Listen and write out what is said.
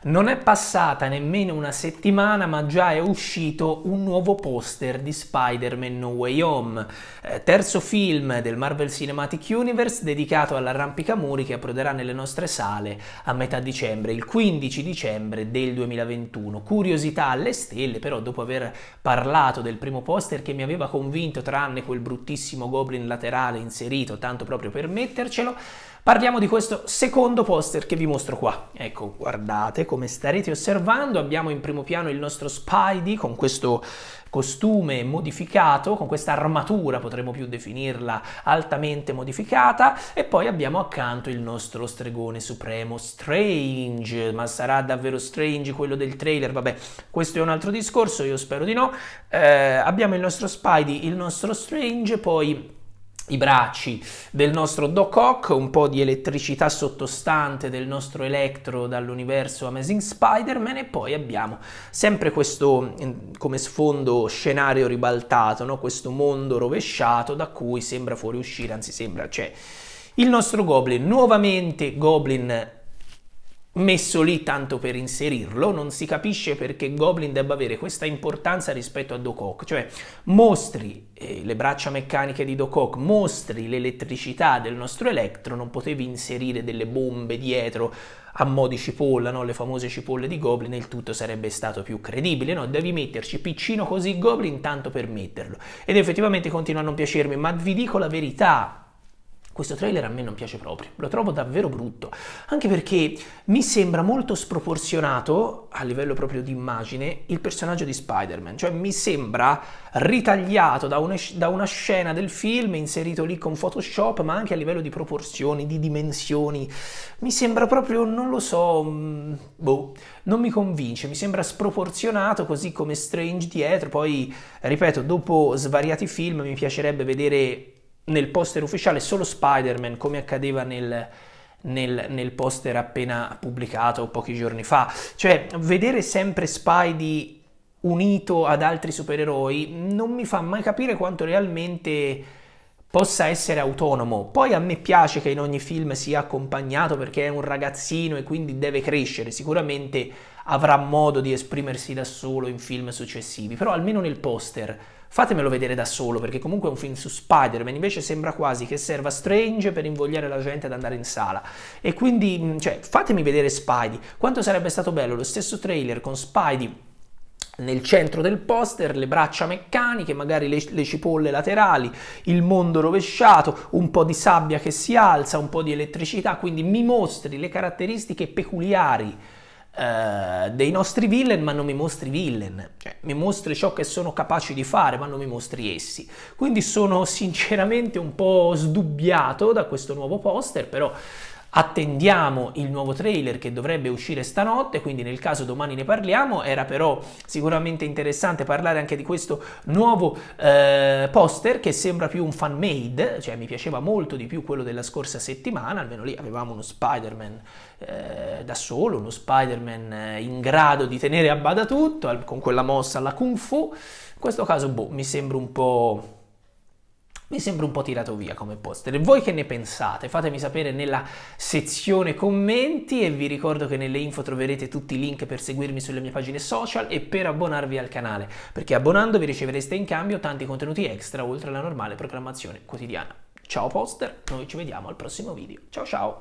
Non è passata nemmeno una settimana ma già è uscito un nuovo poster di Spider-Man No Way Home, eh, terzo film del Marvel Cinematic Universe dedicato all'arrampicamuri che approderà nelle nostre sale a metà dicembre, il 15 dicembre del 2021. Curiosità alle stelle, però dopo aver parlato del primo poster che mi aveva convinto tranne quel bruttissimo goblin laterale inserito tanto proprio per mettercelo, parliamo di questo secondo poster che vi mostro qua. Ecco, guardate come starete osservando abbiamo in primo piano il nostro Spidey con questo costume modificato, con questa armatura potremmo più definirla altamente modificata e poi abbiamo accanto il nostro stregone supremo Strange, ma sarà davvero Strange quello del trailer? Vabbè, questo è un altro discorso, io spero di no. Eh, abbiamo il nostro Spidey, il nostro Strange, poi i bracci del nostro Doc Ock, un po' di elettricità sottostante del nostro Electro dall'universo Amazing Spider-Man e poi abbiamo sempre questo mm, come sfondo scenario ribaltato, no? questo mondo rovesciato da cui sembra fuoriuscire, anzi sembra, cioè il nostro Goblin, nuovamente Goblin messo lì tanto per inserirlo, non si capisce perché Goblin debba avere questa importanza rispetto a Dokok, cioè mostri eh, le braccia meccaniche di Dokok, mostri l'elettricità del nostro elettro, non potevi inserire delle bombe dietro a mo' di cipolla, no? le famose cipolle di Goblin, e il tutto sarebbe stato più credibile, no? Devi metterci piccino così Goblin tanto per metterlo. Ed effettivamente continua a non piacermi, ma vi dico la verità, questo trailer a me non piace proprio, lo trovo davvero brutto, anche perché mi sembra molto sproporzionato a livello proprio di immagine il personaggio di Spider-Man, cioè mi sembra ritagliato da, un, da una scena del film, inserito lì con Photoshop, ma anche a livello di proporzioni, di dimensioni, mi sembra proprio, non lo so, mm, boh, non mi convince, mi sembra sproporzionato così come Strange dietro, poi ripeto, dopo svariati film mi piacerebbe vedere nel poster ufficiale solo Spider-Man, come accadeva nel, nel, nel, poster appena pubblicato pochi giorni fa. Cioè, vedere sempre Spidey unito ad altri supereroi non mi fa mai capire quanto realmente possa essere autonomo. Poi a me piace che in ogni film sia accompagnato perché è un ragazzino e quindi deve crescere, sicuramente avrà modo di esprimersi da solo in film successivi, però almeno nel poster Fatemelo vedere da solo, perché comunque è un film su Spider-Man, invece sembra quasi che serva Strange per invogliare la gente ad andare in sala. E quindi, mm, cioè, fatemi vedere Spidey. Quanto sarebbe stato bello lo stesso trailer con Spidey nel centro del poster le braccia meccaniche, magari le, le, cipolle laterali, il mondo rovesciato, un po' di sabbia che si alza, un po' di elettricità, quindi mi mostri le caratteristiche peculiari eh, dei nostri villain, ma non mi mostri villain, cioè mi mostri ciò che sono capaci di fare, ma non mi mostri essi. Quindi sono sinceramente un po' sdubbiato da questo nuovo poster, però Attendiamo il nuovo trailer che dovrebbe uscire stanotte, quindi nel caso domani ne parliamo, era però sicuramente interessante parlare anche di questo nuovo eh, poster che sembra più un fan made, cioè mi piaceva molto di più quello della scorsa settimana, almeno lì avevamo uno Spider-Man eh, da solo, uno Spider-Man eh, in grado di tenere a bada tutto, con quella mossa alla kung fu. In questo caso, boh, mi sembra un po' mi sembra un po' tirato via come poster. Voi che ne pensate? Fatemi sapere nella sezione commenti e vi ricordo che nelle info troverete tutti i link per seguirmi sulle mie pagine social e per abbonarvi al canale, perché abbonandovi ricevereste in cambio tanti contenuti extra oltre alla normale programmazione quotidiana. Ciao poster, noi ci vediamo al prossimo video. Ciao ciao!